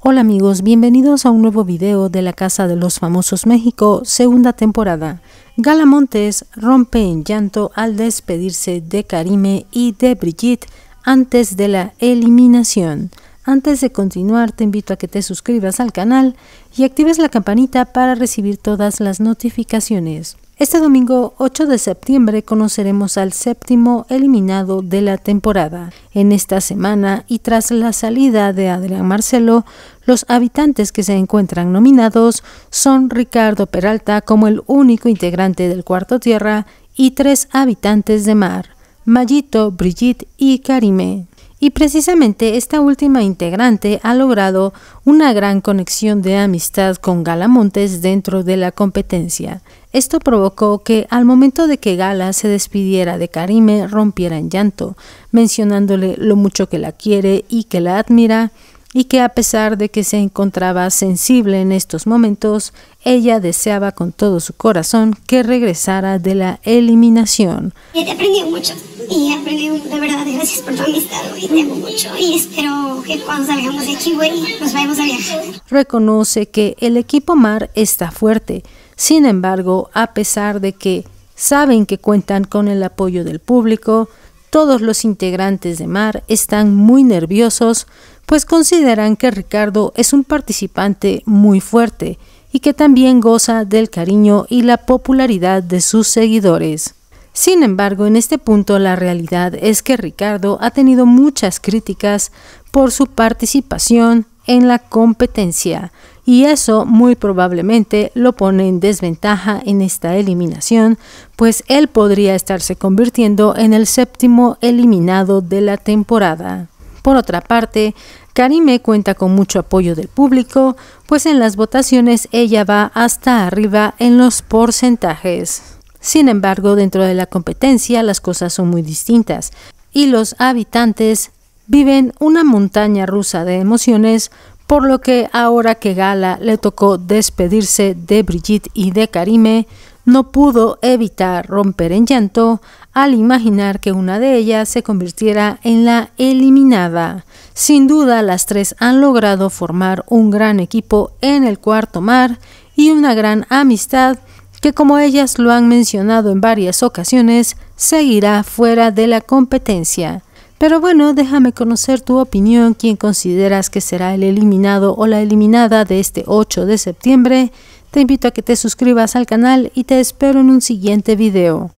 Hola amigos, bienvenidos a un nuevo video de la Casa de los Famosos México, segunda temporada. Gala Montes rompe en llanto al despedirse de Karime y de Brigitte antes de la eliminación. Antes de continuar, te invito a que te suscribas al canal y actives la campanita para recibir todas las notificaciones. Este domingo 8 de septiembre conoceremos al séptimo eliminado de la temporada. En esta semana y tras la salida de Adrián Marcelo, los habitantes que se encuentran nominados son Ricardo Peralta como el único integrante del cuarto tierra y tres habitantes de mar, Mallito, Brigitte y Karime. Y precisamente esta última integrante ha logrado una gran conexión de amistad con Gala Montes dentro de la competencia. Esto provocó que al momento de que Gala se despidiera de Karime rompiera en llanto, mencionándole lo mucho que la quiere y que la admira, y que a pesar de que se encontraba sensible en estos momentos, ella deseaba con todo su corazón que regresara de la eliminación. te mucho y aprendí de verdad, gracias por tu amistad, y mucho y espero que cuando salgamos de aquí, nos vayamos a viajar. Reconoce que el equipo Mar está fuerte, sin embargo, a pesar de que saben que cuentan con el apoyo del público, todos los integrantes de Mar están muy nerviosos, pues consideran que Ricardo es un participante muy fuerte y que también goza del cariño y la popularidad de sus seguidores. Sin embargo, en este punto la realidad es que Ricardo ha tenido muchas críticas por su participación, en la competencia y eso muy probablemente lo pone en desventaja en esta eliminación, pues él podría estarse convirtiendo en el séptimo eliminado de la temporada. Por otra parte, Karime cuenta con mucho apoyo del público, pues en las votaciones ella va hasta arriba en los porcentajes. Sin embargo, dentro de la competencia las cosas son muy distintas y los habitantes viven una montaña rusa de emociones, por lo que ahora que Gala le tocó despedirse de Brigitte y de Karime, no pudo evitar romper en llanto al imaginar que una de ellas se convirtiera en la eliminada. Sin duda, las tres han logrado formar un gran equipo en el cuarto mar y una gran amistad que, como ellas lo han mencionado en varias ocasiones, seguirá fuera de la competencia. Pero bueno, déjame conocer tu opinión, quién consideras que será el eliminado o la eliminada de este 8 de septiembre. Te invito a que te suscribas al canal y te espero en un siguiente video.